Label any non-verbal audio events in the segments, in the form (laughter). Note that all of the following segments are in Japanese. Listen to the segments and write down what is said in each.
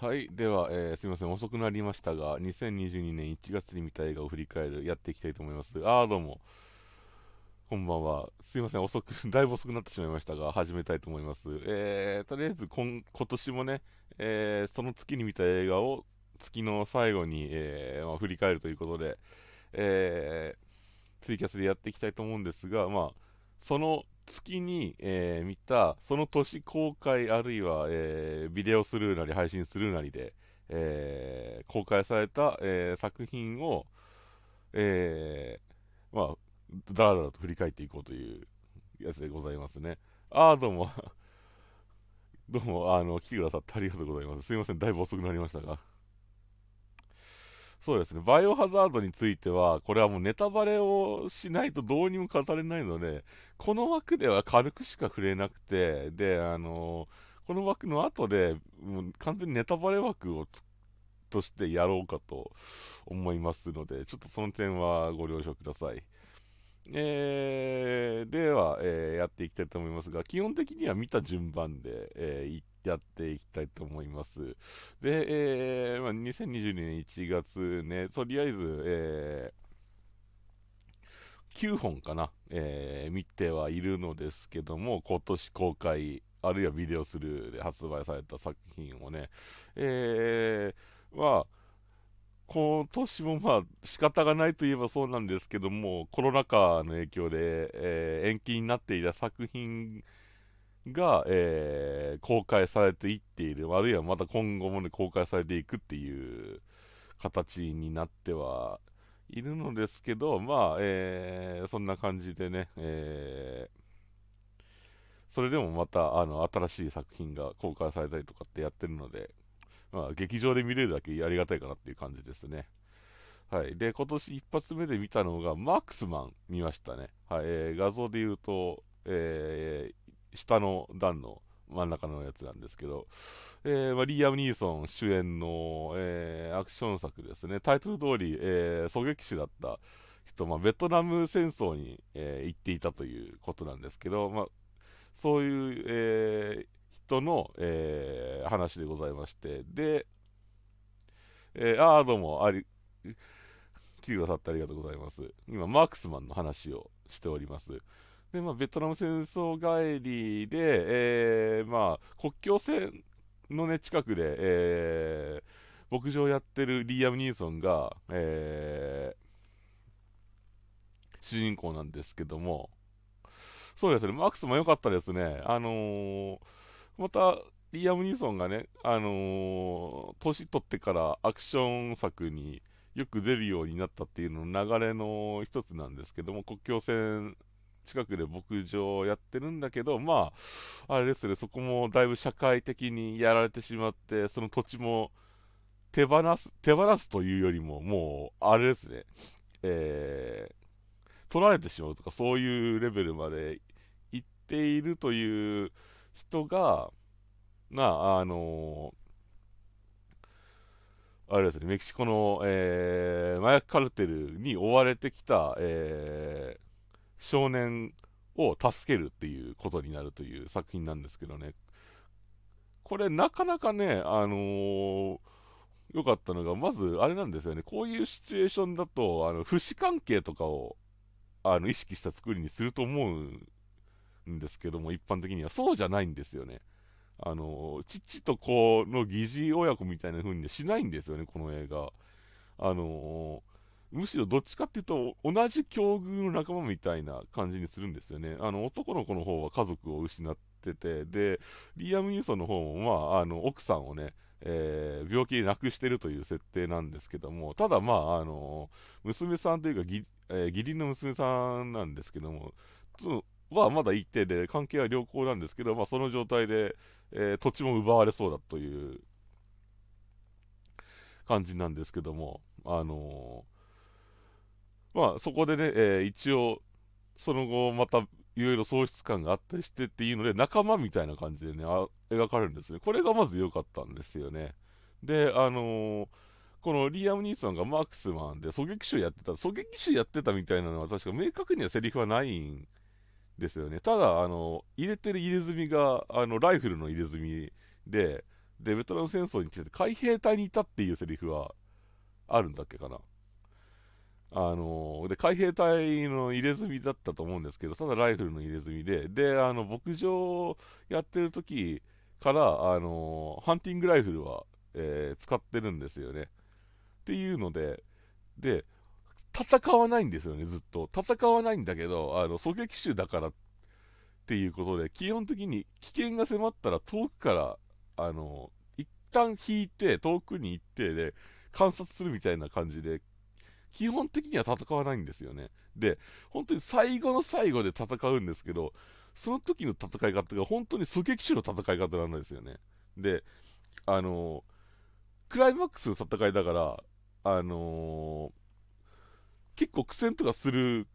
はい。では、えー、すみません。遅くなりましたが、2022年1月に見た映画を振り返る、やっていきたいと思います。ああ、どうも。こんばんは。すいません。遅く、(laughs) だいぶ遅くなってしまいましたが、始めたいと思います。えー、とりあえず今、今年もね、えー、その月に見た映画を、月の最後に、えー、まあ、振り返るということで、えー、ツイキャスでやっていきたいと思うんですが、まあ、その月に、えー、見た、その年公開あるいは、えー、ビデオスルーなり配信するなりで、えー、公開された、え作品を、えまあ、だらだらと振り返っていこうというやつでございますね。ああ、どうも (laughs) どうも、あの、来てくださってありがとうございます。すいません、だいぶ遅くなりましたが。そうですね、バイオハザードについては、これはもうネタバレをしないとどうにも語れないので、この枠では軽くしか触れなくて、で、あのー、この枠の後で、もう完全にネタバレ枠をとしてやろうかと思いますので、ちょっとその点はご了承ください。えー、では、えー、やっていきたいと思いますが、基本的には見た順番で、えー、やっていきたいと思います。で、えー、まあ、2022年1月ね、とりあえず、えー9本かな、えー、見てはいるのですけども、今年公開、あるいはビデオスルーで発売された作品をね、えー、は、まあ、今年もまあ仕方がないといえばそうなんですけども、コロナ禍の影響で、えー、延期になっていた作品が、えー、公開されていっている、あるいはまた今後も、ね、公開されていくっていう形になってはいるのですけど、まあ、えー、そんな感じでね、えー、それでもまたあの新しい作品が公開されたりとかってやってるので、まあ、劇場で見れるだけありがたいかなっていう感じですね。はい。で、今年一発目で見たのが、マークスマン見ましたね。はい。えー、画像で言うと、えー、下の段の真ん中のやつなんですけど、えーまあ、リーアム・ニーソン主演の、えー、アクション作ですね。タイトル通り、えー、狙撃手だった人、まあ、ベトナム戦争に、えー、行っていたということなんですけど、まあ、そういう、えー、トの、えー、話でございまして、で、えー、ああ、どうも、あり、来てくださってありがとうございます。今、マークスマンの話をしております。で、まあ、ベトナム戦争帰りで、えー、まあ、国境線のね、近くで、えー、牧場やってるリーアム・ニーソンが、えー、主人公なんですけども、そうですね、マックスも良かったですね。あのー、また、リアム・ニーソンがね、あのー、年取ってからアクション作によく出るようになったっていうのの流れの一つなんですけども、国境線近くで牧場をやってるんだけど、まあ、あれですね、そこもだいぶ社会的にやられてしまって、その土地も手放す、手放すというよりも、もう、あれですね、えー、取られてしまうとか、そういうレベルまで行っているという、人が、まあ、あのー、あれですね、メキシコの、えー、麻薬カルテルに追われてきた、えー、少年を助けるっていうことになるという作品なんですけどね、これなかなかね、あの良かったのが、まず、あれなんですよね、こういうシチュエーションだと、あの、不死関係とかを、あの、意識した作りにすると思うんんですけども、一般的には。そうじゃないんですよね。あの、父と子の疑似親子みたいな風にしないんですよね、この映画。あの、むしろどっちかっていうと、同じ境遇の仲間みたいな感じにするんですよね。あの、男の子の方は家族を失ってて、で、リアム・ニューソンの方も、まあ、あの、奥さんをね、えー、病気で亡くしてるという設定なんですけども、ただまあ、あの、娘さんというか、ぎえー、義理の娘さんなんですけども、はまだ一定で、関係は良好なんですけど、まあ、その状態で、えー、土地も奪われそうだという感じなんですけども、あのー、まあ、そこでね、えー、一応、その後、また、いろいろ喪失感があったりしてっていうので、仲間みたいな感じでね、あ描かれるんですね。これがまず良かったんですよね。で、あのー、このリアム・ニーソンがマークスマンで狙撃手やってた、狙撃手やってたみたいなのは確か明確にはセリフはないんですよね。ただ、あの、入れてる入れ墨が、あの、ライフルの入れ墨で、で、ベトナム戦争に来てて、海兵隊にいたっていうセリフは、あるんだっけかな。あの、で、海兵隊の入れ墨だったと思うんですけど、ただライフルの入れ墨で、で、あの、牧場やってる時から、あの、ハンティングライフルは、えー、使ってるんですよね。っていうので、で、戦わないんですよね、ずっと。戦わないんだけど、あの、狙撃手だからっていうことで、基本的に危険が迫ったら遠くから、あの、一旦引いて、遠くに行って、で、観察するみたいな感じで、基本的には戦わないんですよね。で、本当に最後の最後で戦うんですけど、その時の戦い方が本当に狙撃手の戦い方なんですよね。で、あのクライマックスの戦いだから、あの結構苦戦とかする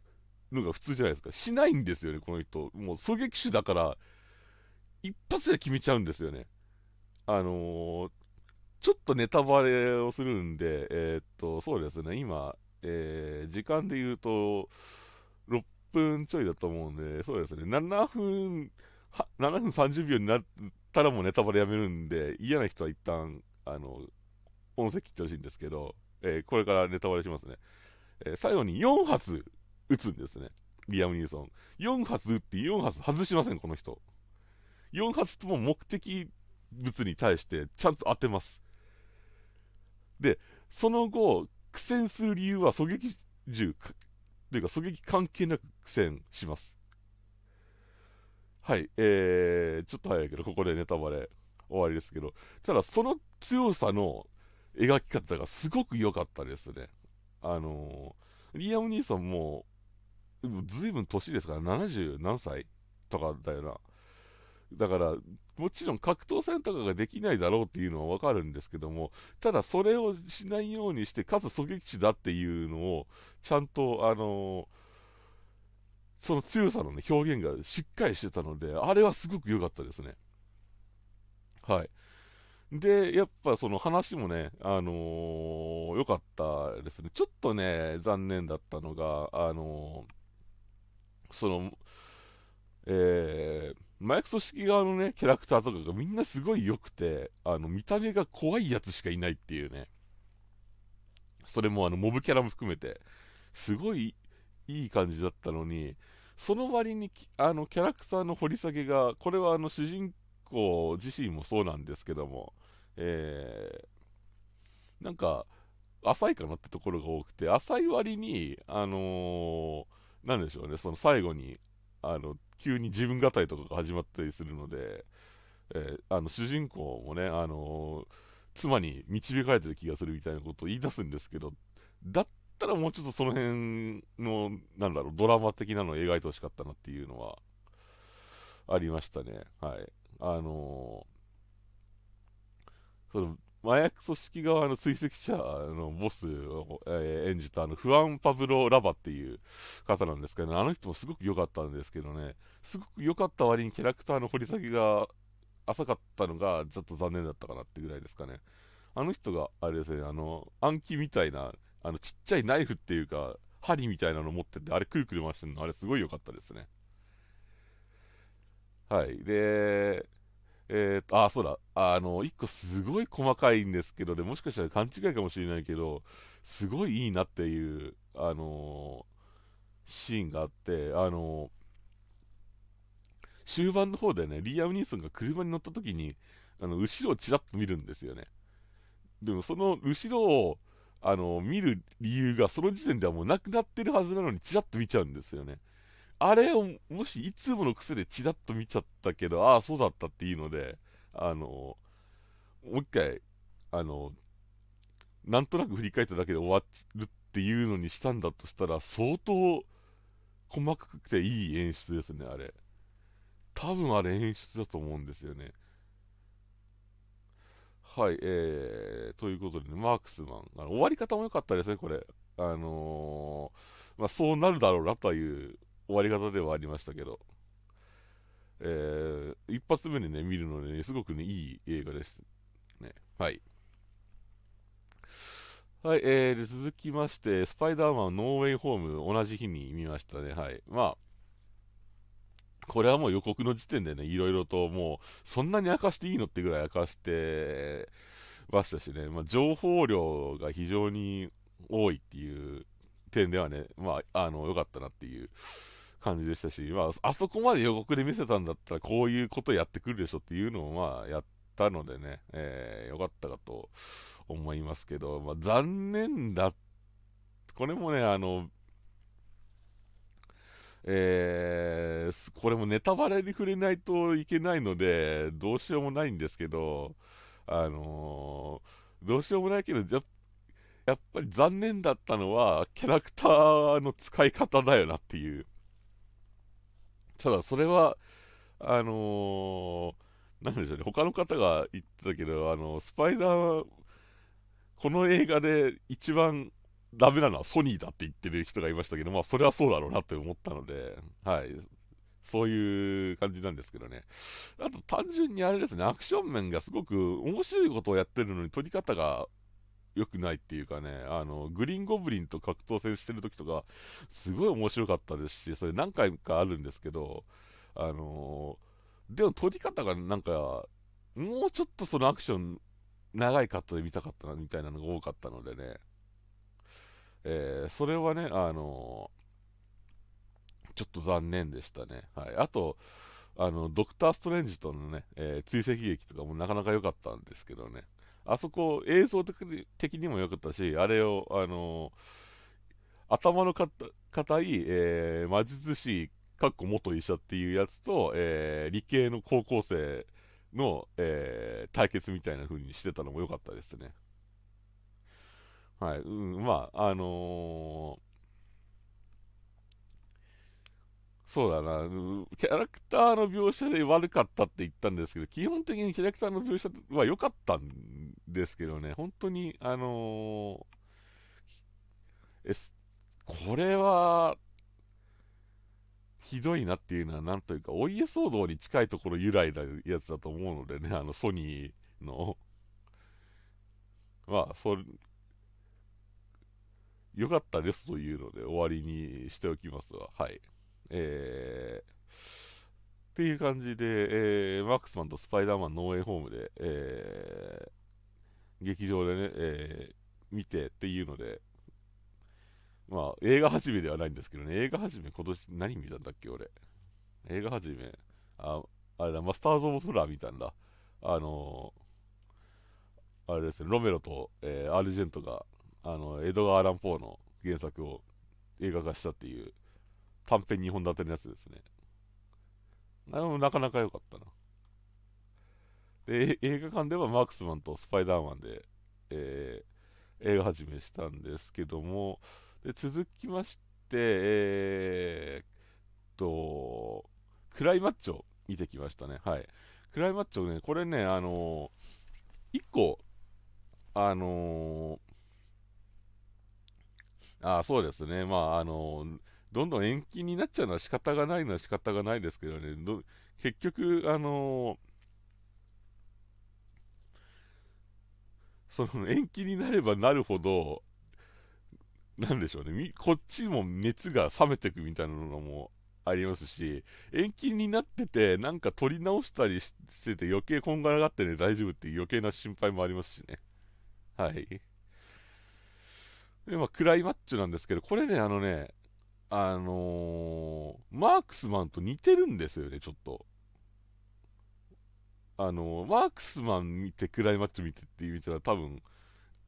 のが普通じゃないですか。しないんですよね、この人。もう狙撃手だから、一発で決めちゃうんですよね。あのー、ちょっとネタバレをするんで、えー、っと、そうですね、今、えー、時間で言うと、6分ちょいだと思うんで、そうですね、7分、7分30秒になったらもうネタバレやめるんで、嫌な人は一旦、あの、音声切ってほしいんですけど、えこれからネタバレしますね。え最後に4発撃つんですね。リアム・ニーソン。4発撃って4発外しません、この人。4発とも目的物に対してちゃんと当てます。で、その後、苦戦する理由は狙撃銃、というか狙撃関係なく苦戦します。はい、えー、ちょっと早いけど、ここでネタバレ終わりですけど、ただその強さの描き方がすごく良かったですね。あのー、リアム・ニーソンも、ずいぶん年ですから、70何歳とかだよな。だから、もちろん格闘戦とかができないだろうっていうのはわかるんですけども、ただそれをしないようにして、かつ狙撃手だっていうのを、ちゃんと、あのー、その強さのね、表現がしっかりしてたので、あれはすごく良かったですね。はい。で、やっぱその話もね、あのー良かったですね。ちょっとね、残念だったのが、あのその、えー、麻薬組織側のね、キャラクターとかがみんなすごい良くて、あの、見た目が怖いやつしかいないっていうね。それもあの、モブキャラも含めて、すごいいい感じだったのに、その割に、あの、キャラクターの掘り下げが、これはあの、主人公自身もそうなんですけども、えー、なんか、浅いかなってところが多くて、浅い割に、あのー、なんでしょうね、その最後に、あの、急に自分語りとかが始まったりするので、えー、あの、主人公もね、あのー、妻に導かれてる気がするみたいなことを言い出すんですけど、だったらもうちょっとその辺の、なんだろう、ドラマ的なのを描いてほしかったなっていうのは、ありましたね。はい。あのー、その、麻薬組織側の追跡者のボスを、え演じたあのフアン・パブロ・ラバっていう方なんですけど、ね、あの人もすごく良かったんですけどね、すごく良かった割にキャラクターの掘り下げが浅かったのがちょっと残念だったかなってぐらいですかね。あの人が、あれですね、あの、暗記みたいな、あの、ちっちゃいナイフっていうか、針みたいなの持ってて、あれくるくる回してるの、あれすごい良かったですね。はい。で、えー、あ、そうだ、あの、一個すごい細かいんですけど、でもしかしたら勘違いかもしれないけど、すごいいいなっていう、あのー、シーンがあって、あのー、終盤の方でね、リーアム・ニーソンが車に乗った時に、あの、後ろをちらっと見るんですよね。でもその後ろを、あのー、見る理由がその時点ではもうなくなってるはずなのにちらっと見ちゃうんですよね。あれをもしいつもの癖でチラッと見ちゃったけど、ああ、そうだったっていいので、あの、もう一回、あの、なんとなく振り返っただけで終わるっていうのにしたんだとしたら、相当細かくていい演出ですね、あれ。多分あれ演出だと思うんですよね。はい、えー、ということでね、マークスマン。あの終わり方も良かったですね、これ。あのー、まあ、そうなるだろうなという終わり方ではありましたけど、えー、一発目にね、見るので、ね、すごくね、いい映画です。ね、はい。はい、えー、で続きまして、スパイダーマンノーウェイホーム、同じ日に見ましたね。はい。まあ、これはもう予告の時点でね、いろいろともう、そんなに明かしていいのってぐらい明かしてましたしね、まあ、情報量が非常に多いっていう点ではね、まあ、あの、良かったなっていう感じでしたし、まあ、あそこまで予告で見せたんだったら、こういうことやってくるでしょっていうのを、まあ、やったのでね、えー、よかったかと思いますけど、まあ、残念だ。これもね、あの、えー、これもネタバレに触れないといけないので、どうしようもないんですけど、あのー、どうしようもないけど、やっやっぱり残念だったのは、キャラクターの使い方だよなっていう。ただ、それは、あのー、なんでしょうね、他の方が言ってたけど、あの、スパイダー、この映画で一番ダメなのはソニーだって言ってる人がいましたけど、まあ、それはそうだろうなって思ったので、はい。そういう感じなんですけどね。あと単純にあれですね、アクション面がすごく面白いことをやってるのに撮り方が良くないっていうかね、あの、グリーンゴブリンと格闘戦してる時とか、すごい面白かったですし、それ何回かあるんですけど、あのー、でも撮り方がなんか、もうちょっとそのアクション、長いカットで見たかったな、みたいなのが多かったのでね、えー、それはね、あのー、ちょっと残念でしたね。はい。あと、あの、ドクター・ストレンジとのね、えー、追跡劇とかもなかなか良かったんですけどね。あそこ映像的にも良かったし、あれを、あのー、頭の硬い、えー、魔術師、かっこ元医者っていうやつと、えー、理系の高校生の、え対決みたいな風にしてたのも良かったですね。はい、うん、まあ、あのそうだな、キャラクターの描写で悪かったって言ったんですけど、基本的にキャラクターの描写は良かったんですけどね、本当に、あのー、これは、ひどいなっていうのは、なんというか、お家騒動に近いところ由来なやつだと思うのでね、あのソニーの。まあ、それ、よかったですというので終わりにしておきますわ。はい。えー、っていう感じで、えー、マックスマンとスパイダーマン農園ホームで、えー、劇場でね、えー、見てっていうので、まあ、映画始めではないんですけどね、映画始め、今年何見たんだっけ、俺。映画始め、あ、あれだ、マスターズ・オブ・フラー見たんだ。あのー、あれですね、ロメロと、えー、アルジェントが、あの、エドガー・アラン・ポーの原作を映画化したっていう、短編2本立てのやつですね。なかなか良かったな。で、映画館ではマークスマンとスパイダーマンで、えー、映画始めしたんですけども、で続きまして、えー、と、クライマッチョ見てきましたね。はい。クライマッチョね、これね、あのー、1個、あのー、あそうですね、まあ、あのー、どんどん延期になっちゃうのは仕方がないのは仕方がないですけどね、結局、あのーその延期になればなるほど、なんでしょうね、こっちも熱が冷めてくみたいなのもありますし、延期になってて、なんか取り直したりしてて、余計こんがらがってね、大丈夫っていう余計な心配もありますしね。はい。で、まあ、暗いマッチョなんですけど、これね、あのね、あのー、マークスマンと似てるんですよね、ちょっと。あの、ワークスマン見て、クライマッチ見てって見たら多分、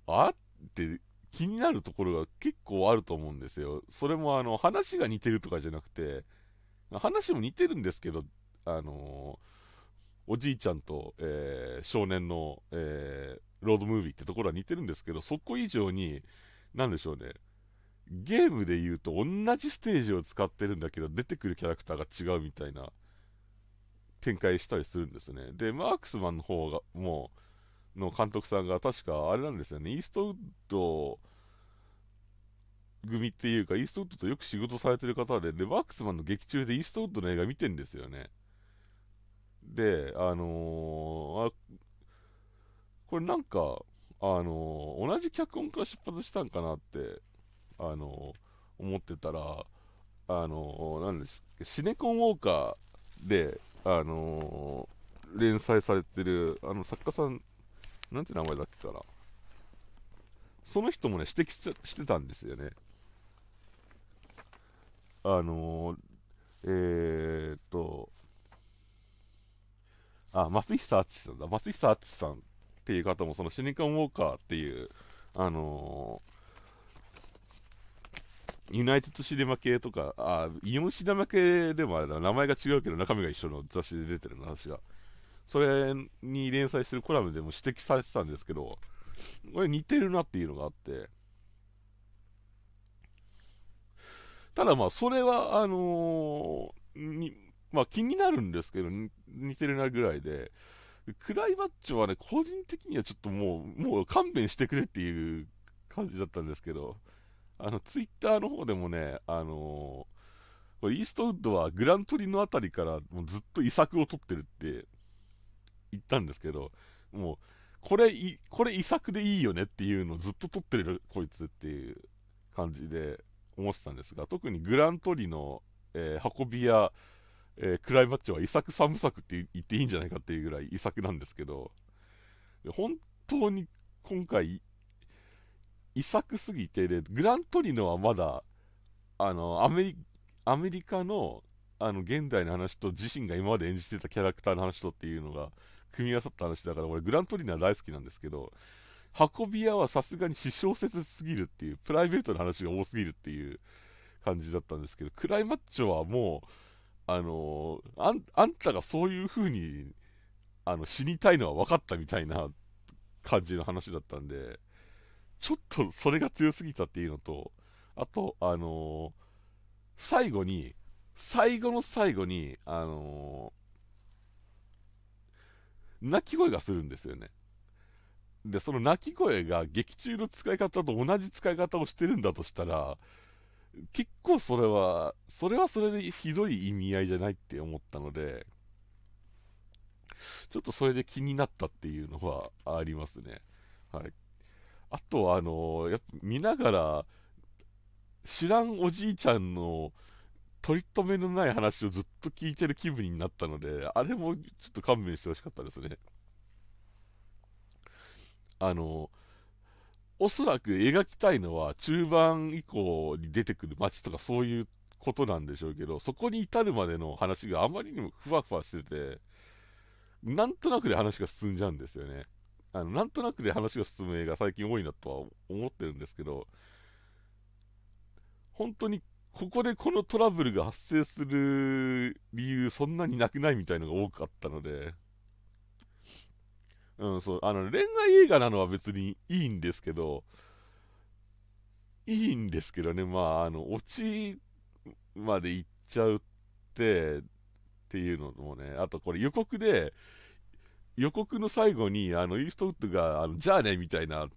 あって気になるところが結構あると思うんですよ。それもあの、話が似てるとかじゃなくて、話も似てるんですけど、あのおじいちゃんと、えー、少年の、えー、ロードムービーってところは似てるんですけど、そこ以上に、なんでしょうね、ゲームで言うと同じステージを使ってるんだけど、出てくるキャラクターが違うみたいな展開したりするんですね。で、マークスマンの方が、もう、の監督さんが確かあれなんですよね、イーストウッド組っていうか、イーストウッドとよく仕事されてる方で、で、マークスマンの劇中でイーストウッドの映画見てんですよね。で、あのー、あ、これなんか、あのー、同じ脚本から出発したんかなって、あのー、思ってたら、あのー、ですシネコンウォーカーで、あのー、連載されてる、あの、作家さん、なんて名前だっけかな。その人もね、指摘してたんですよね。あのー、えー、っと、あ、松久敦さんだ。松久敦さんっていう方も、その死ニカンウォーカーっていう、あのーユナイテッドシネマ系とか、あイオンシネマ系でもあれだ名前が違うけど中身が一緒の雑誌で出てる話が。それに連載してるコラムでも指摘されてたんですけど、これ似てるなっていうのがあって。ただまあ、それは、あのー、に、まあ気になるんですけど、似てるなぐらいで、クライマッチョはね、個人的にはちょっともう、もう勘弁してくれっていう感じだったんですけど、あの、ツイッターの方でもね、あのー、これイーストウッドはグラントリのあたりからもうずっと遺作を取ってるって言ったんですけど、もう、これ、これ遺作でいいよねっていうのをずっと撮ってる、こいつっていう感じで思ってたんですが、特にグラントリの、えー、運び屋、えー、クライマッチは遺作三部作って言っていいんじゃないかっていうぐらい遺作なんですけど、本当に今回遺作すぎて、で、グラントリノはまだ、あの、アメリアメリカの、あの、現代の話と自身が今まで演じてたキャラクターの話とっていうのが、組み合わさった話だから、俺、グラントリノは大好きなんですけど、運び屋はさすがに私小説すぎるっていう、プライベートの話が多すぎるっていう感じだったんですけど、クライマッチョはもう、あのあん、あんたがそういう風に、あの、死にたいのは分かったみたいな感じの話だったんで、ちょっとそれが強すぎたっていうのと、あと、あのー、最後に、最後の最後に、あのー、泣き声がするんですよね。で、その泣き声が劇中の使い方と同じ使い方をしてるんだとしたら、結構それは、それはそれでひどい意味合いじゃないって思ったので、ちょっとそれで気になったっていうのはありますね。はい。あとはあのやっぱ見ながら知らんおじいちゃんの取り留めのない話をずっと聞いてる気分になったのであれもちょっと勘弁してほしかったですねあのおそらく描きたいのは中盤以降に出てくる街とかそういうことなんでしょうけどそこに至るまでの話があまりにもふわふわしててなんとなくで話が進んじゃうんですよねあの、なんとなくで話が進む映画最近多いなとは思ってるんですけど、本当にここでこのトラブルが発生する理由そんなになくないみたいのが多かったので、うん、そう、あの、恋愛映画なのは別にいいんですけど、いいんですけどね、まあ、あの、オチまで行っちゃうって、っていうのもね、あとこれ予告で、予告の最後に、あの、イーストウッドが、あの、じゃあね、みたいな、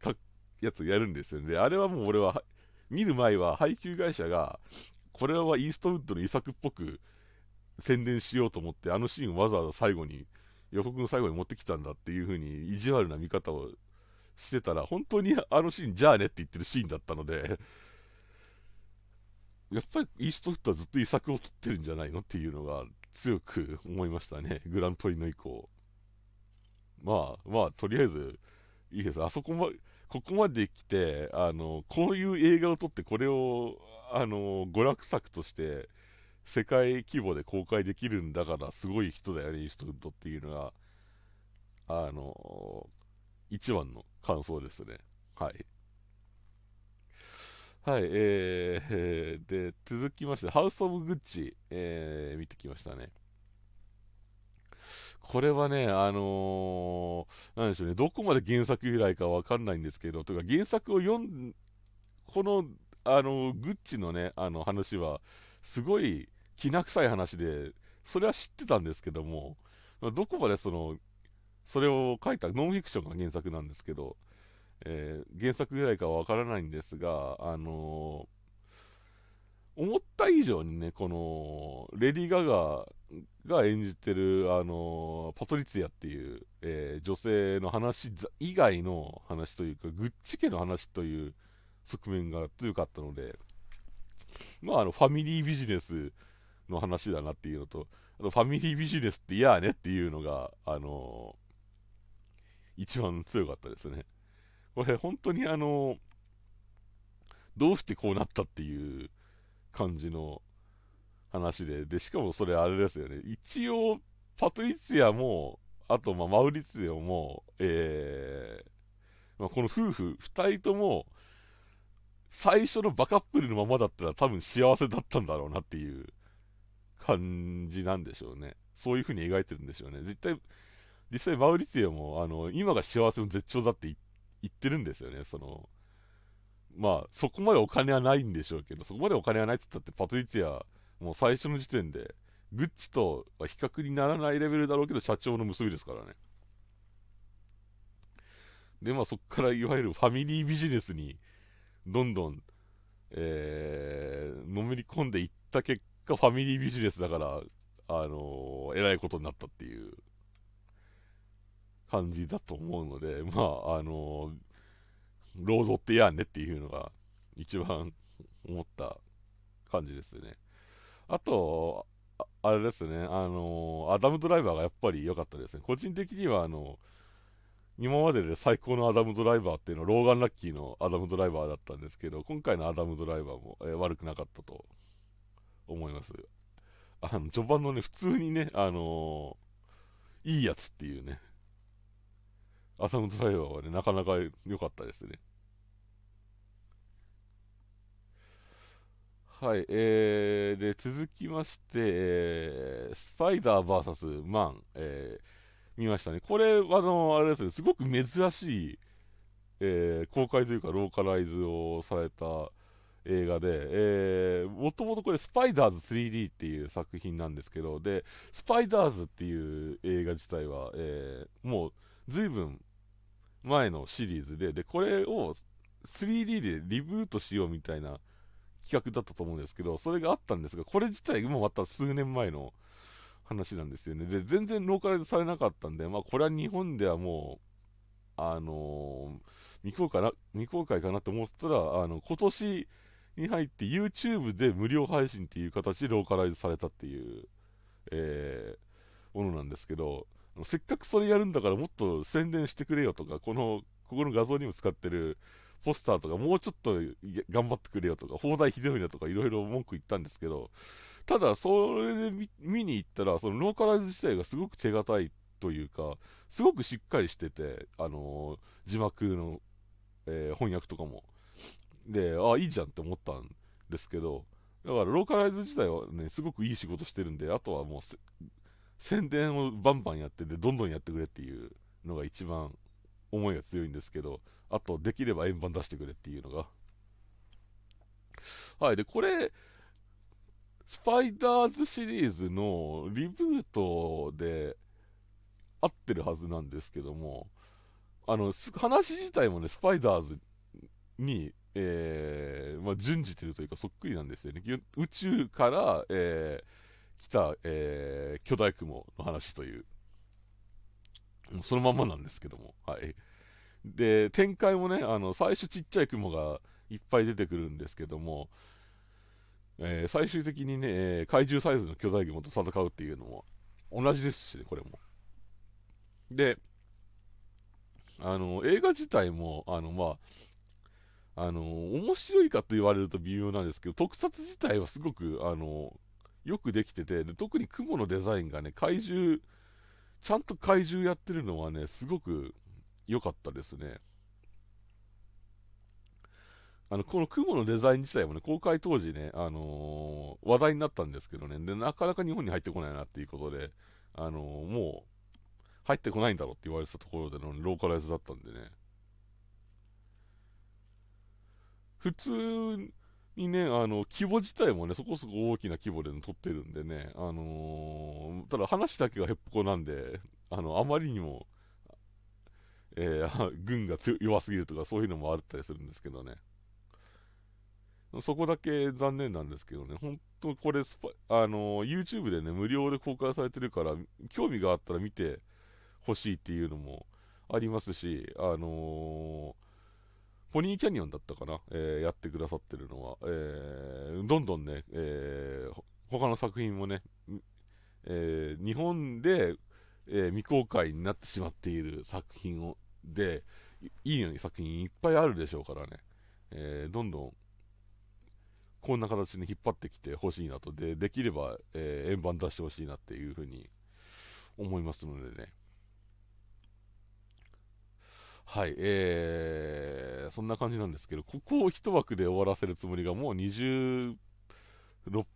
か、やつをやるんですよね。あれはもう俺は、見る前は配給会社が、これはイーストウッドの遺作っぽく宣伝しようと思って、あのシーンをわざわざ最後に、予告の最後に持ってきたんだっていうふうに、意地悪な見方をしてたら、本当にあのシーン、じゃあねって言ってるシーンだったのでやっぱりイーストウッドはずっと遺作を撮ってるんじゃないのっていうのが強く思いましたね、(laughs) グランプリの以降。まあ、まあ、とりあえず、いいです。あそこま、ここまで来て、あの、こういう映画を撮って、これを、あの、娯楽作として、世界規模で公開できるんだから、すごい人だよね、イーストウッドっていうのが、あの、一番の感想ですね。はい。はい、えー、(laughs) で、続きまして、ハウス・オブ・グッチ、えー、見てきましたね。これはね、あのー、なんでしょうね、どこまで原作由来かわかんないんですけど、とか原作を読ん、この、あの、グッチのね、あの話は、すごい、きな臭い話で、それは知ってたんですけども、どこまでその、それを書いたノンフィクションが原作なんですけど、えー、原作ぐらいかはわからないんですが、あのー、思った以上にね、この、レディー・ガガが演じてる、あのー、パトリツィアっていう、え女性の話以外の話というか、グッチ家の話という側面が強かったので、まあ、あの、ファミリービジネスの話だなっていうのと、あと、ファミリービジネスって嫌ねっていうのが、あの一番強かったですね。これ本当にあの、どうしてこうなったっていう感じの話で、で、しかもそれあれですよね。一応、パトリッツィアも、あと、まマウリツィオも、えー、まあ、この夫婦2人とも、最初のバカップルのままだったら多分幸せだったんだろうなっていう感じなんでしょうね。そういう風に描いてるんでしょうね。絶対、実際マウリツィオも、あの、今が幸せの絶頂だって言って言ってるんですよね、その、まあ、そこまでお金はないんでしょうけど、そこまでお金はないって言ったって、パトリツィア、もう最初の時点で、グッチとは比較にならないレベルだろうけど、社長の結びですからね。で、まあ、そこからいわゆるファミリービジネスに、どんどん、えー、のめり込んでいった結果、ファミリービジネスだから、あのー、えらいことになったっていう感じだと思うので、(laughs) まあ、あの労働ってやんねっていうのが一番思った感じですね。あと、あれですね、あのアダムドライバーがやっぱり良かったですね。個人的には、あの今までで最高のアダムドライバーっていうのはローガン・ラッキーのアダムドライバーだったんですけど今回のアダムドライバーも、えー、悪くなかったと思いますあの序盤のね普通にねあのー、いいやつっていうねアサムドライバーはね、なかなか良かったですね。はい、えー、で、続きまして、えー、スパイダー VS マン、えー、見ましたね。これ、あの、あれですね、すごく珍しい、えー、公開というか、ローカライズをされた、映画で、えー、もともとこれ、スパイダーズ 3D っていう作品なんですけど、で、スパイダーズっていう映画自体は、えー、もう、随分前のシリーズで、で、これを 3D でリブートしようみたいな企画だったと思うんですけど、それがあったんですが、これ自体もまた数年前の話なんですよね。で、全然ローカライズされなかったんで、まあ、これは日本ではもう、あのー、未公開な、未公開かなと思ったら、あの、今年に入って YouTube で無料配信っていう形でローカライズされたっていう、えー、ものなんですけど、せっかくそれやるんだからもっと宣伝してくれよとか、この、ここの画像にも使ってるポスターとかもうちょっと頑張ってくれよとか、放題ひどいなとかいろいろ文句言ったんですけど、ただそれで見に行ったら、そのローカライズ自体がすごく手堅いというか、すごくしっかりしてて、あのー、字幕の、えー、翻訳とかも。で、ああ、いいじゃんって思ったんですけど、だからローカライズ自体はね、すごくいい仕事してるんで、あとはもう宣伝をバンバンやってて、どんどんやってくれっていうのが一番思いが強いんですけどあとできれば円盤出してくれっていうのがはいでこれスパイダーズシリーズのリブートで合ってるはずなんですけどもあの話自体もねスパイダーズにえー、まあ、準じてるというかそっくりなんですよね宇宙から、えー来た、えー、巨大雲の話という、そのまんまなんですけども、はい。で、展開もね、あの、最初ちっちゃい雲がいっぱい出てくるんですけども、えー、最終的にね、怪獣サイズの巨大雲と戦うっていうのも、同じですしね、これも。で、あの、映画自体も、あの、まあ、あの、面白いかと言われると微妙なんですけど、特撮自体はすごく、あの、よくできてて、で特に雲のデザインがね、怪獣、ちゃんと怪獣やってるのはね、すごく良かったですね。あの、この雲のデザイン自体もね、公開当時ね、あのー、話題になったんですけどね、で、なかなか日本に入ってこないなっていうことで、あのー、もう、入ってこないんだろうって言われてたところでのローカライズだったんでね。普通、にね、あの、規模自体もね、そこそこ大きな規模で撮ってるんでね、あのー、ただ話だけがへっぽこなんで、あの、あまりにも、えー、(laughs) 軍が弱すぎるとかそういうのもあったりするんですけどね。そこだけ残念なんですけどね、本当これスパ、あのー、YouTube でね、無料で公開されてるから、興味があったら見てほしいっていうのもありますし、あのーポニーキャニオンだったかな、えー、やってくださってるのは、えー、どんどんね、えー、他の作品もね、えー、日本で、えー、未公開になってしまっている作品をで、いいように作品いっぱいあるでしょうからね、えー、どんどんこんな形に引っ張ってきてほしいなと、でできれば、え円盤出してほしいなっていうふうに思いますのでね。はい、えー、そんな感じなんですけど、ここを1枠で終わらせるつもりがもう26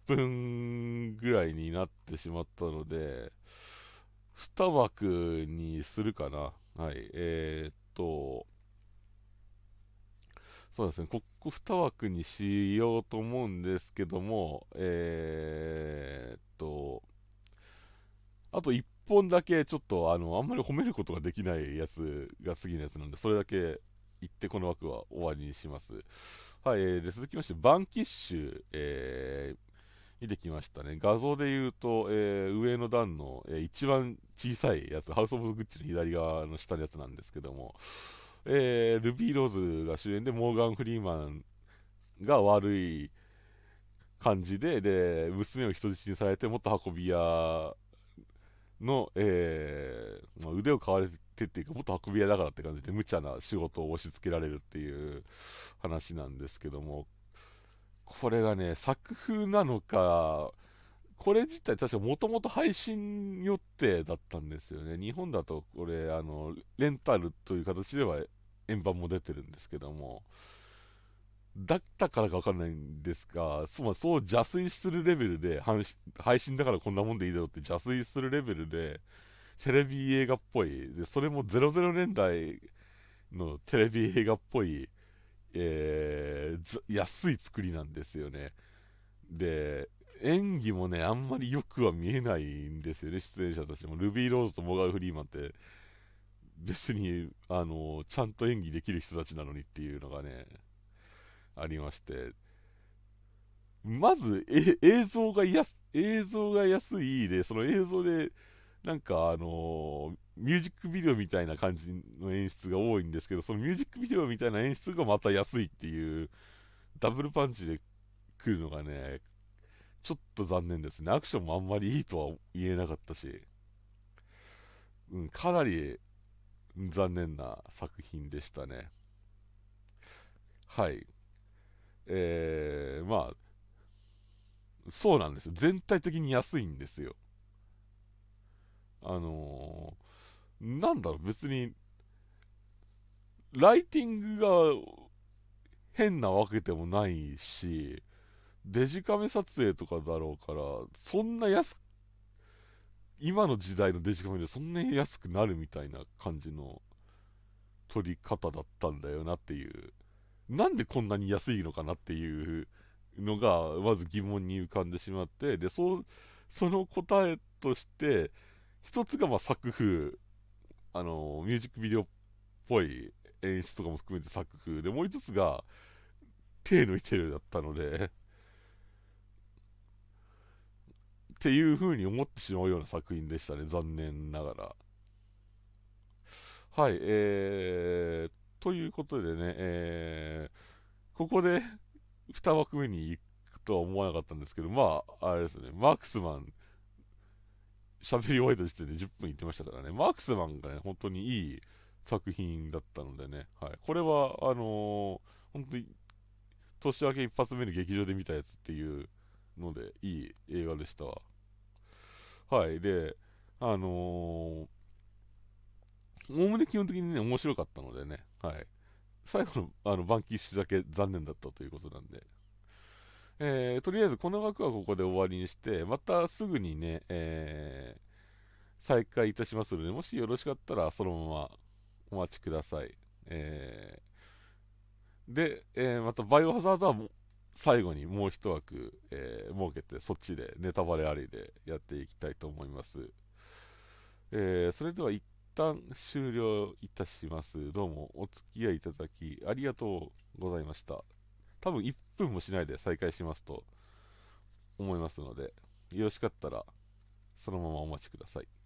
分ぐらいになってしまったので、2枠にするかな。はい、えー、っと、そうですね、ここ2枠にしようと思うんですけども、えー、っと、あと1本だけちょっとあの、あんまり褒めることができないやつが次のやつなんで、それだけ言ってこの枠は終わりにします。はい、えー、で続きまして、バンキッシュ、えー、見てきましたね。画像で言うと、えー、上の段の、えー、一番小さいやつ、ハウス・オブ・グッチの左側の下のやつなんですけども、えー、ルビー・ローズが主演で、モーガン・フリーマンが悪い感じで、で、娘を人質にされて、元運び屋の、えー、まあ、腕を買われてっていうか、と運び屋だからって感じで、無茶な仕事を押し付けられるっていう話なんですけども、これがね、作風なのか、これ自体確かもともと配信予定だったんですよね。日本だとこれ、あの、レンタルという形では円盤も出てるんですけども、だったからかわかんないんですが、そまそう邪推するレベルで、配信だからこんなもんでいいだろうって邪推するレベルで、テレビ映画っぽい、で、それも00年代のテレビ映画っぽい、えー、安い作りなんですよね。で、演技もね、あんまりよくは見えないんですよね、出演者たちも。ルビー・ローズとモガルフリーマンって、別に、あの、ちゃんと演技できる人たちなのにっていうのがね、ありまして、まず、映像が安、映像が安いで、その映像で、なんかあのー、ミュージックビデオみたいな感じの演出が多いんですけど、そのミュージックビデオみたいな演出がまた安いっていう、ダブルパンチで来るのがね、ちょっと残念ですね。アクションもあんまりいいとは言えなかったし、うん、かなり残念な作品でしたね。はい。えー、まあ、そうなんですよ。全体的に安いんですよ。あのー、なんだろう、別に、ライティングが変なわけでもないし、デジカメ撮影とかだろうから、そんな安く、今の時代のデジカメでそんなに安くなるみたいな感じの撮り方だったんだよなっていうなんでこんなに安いのかなっていうのが、まず疑問に浮かんでしまって、で、そう、その答えとして、一つがまあ作風、あの、ミュージックビデオっぽい演出とかも含めて作風で、もう一つが、手抜いてるだったのでっていうふうに思ってしまうような作品でしたね、残念ながら。はい、えー、っということでね、えー、ここで2枠目に行くとは思わなかったんですけど、まあ、あれですね、マークスマン、喋り終えた時点で10分行ってましたからね、マークスマンがね、本当にいい作品だったのでね、はい、これは、あのー、本当に年明け一発目に劇場で見たやつっていうので、いい映画でしたわ。はい、で、あのー、おおむね基本的にね、面白かったのでね、はい。最後のあのバンキッシュだけ残念だったということなんで。えー、とりあえずこの枠はここで終わりにして、またすぐにね、えー、再開いたしますので、もしよろしかったらそのままお待ちください。えー、で、えー、またバイオハザードはも最後にもう一枠、えー、設けて、そっちでネタバレありでやっていきたいと思います。えー、それでは一旦終了いたします。どうもお付き合いいただきありがとうございました。多分1分もしないで再開しますと思いますので、よろしかったらそのままお待ちください。